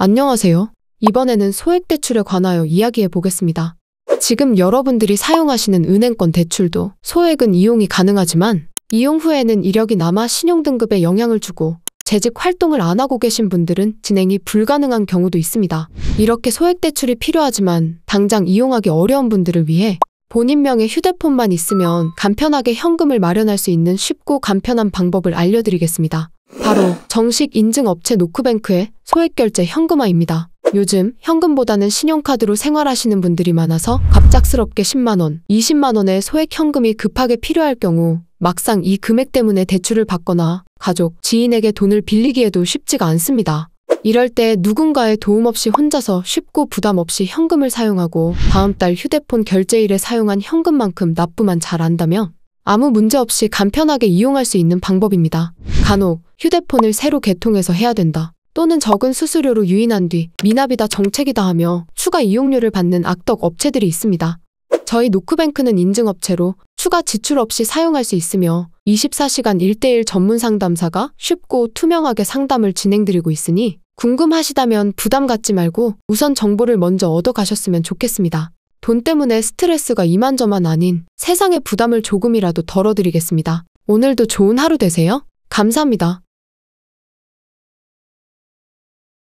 안녕하세요. 이번에는 소액 대출에 관하여 이야기해 보겠습니다. 지금 여러분들이 사용하시는 은행권 대출도 소액은 이용이 가능하지만 이용 후에는 이력이 남아 신용등급에 영향을 주고 재직 활동을 안 하고 계신 분들은 진행이 불가능한 경우도 있습니다. 이렇게 소액 대출이 필요하지만 당장 이용하기 어려운 분들을 위해 본인 명의 휴대폰만 있으면 간편하게 현금을 마련할 수 있는 쉽고 간편한 방법을 알려드리겠습니다. 바로 정식 인증 업체 노크뱅크의 소액 결제 현금화입니다. 요즘 현금보다는 신용카드로 생활하시는 분들이 많아서 갑작스럽게 10만원, 20만원의 소액 현금이 급하게 필요할 경우 막상 이 금액 때문에 대출을 받거나 가족, 지인에게 돈을 빌리기에도 쉽지가 않습니다. 이럴 때 누군가의 도움 없이 혼자서 쉽고 부담 없이 현금을 사용하고 다음 달 휴대폰 결제일에 사용한 현금만큼 납부만 잘한다면 아무 문제 없이 간편하게 이용할 수 있는 방법입니다. 간혹 휴대폰을 새로 개통해서 해야 된다. 또는 적은 수수료로 유인한 뒤 미납이다 정책이다 하며 추가 이용료를 받는 악덕 업체들이 있습니다. 저희 노크뱅크는 인증업체로 추가 지출 없이 사용할 수 있으며 24시간 1대1 전문 상담사가 쉽고 투명하게 상담을 진행드리고 있으니 궁금하시다면 부담 갖지 말고 우선 정보를 먼저 얻어 가셨으면 좋겠습니다. 돈 때문에 스트레스가 이만저만 아닌 세상의 부담을 조금이라도 덜어드리겠습니다. 오늘도 좋은 하루 되세요. 감사합니다.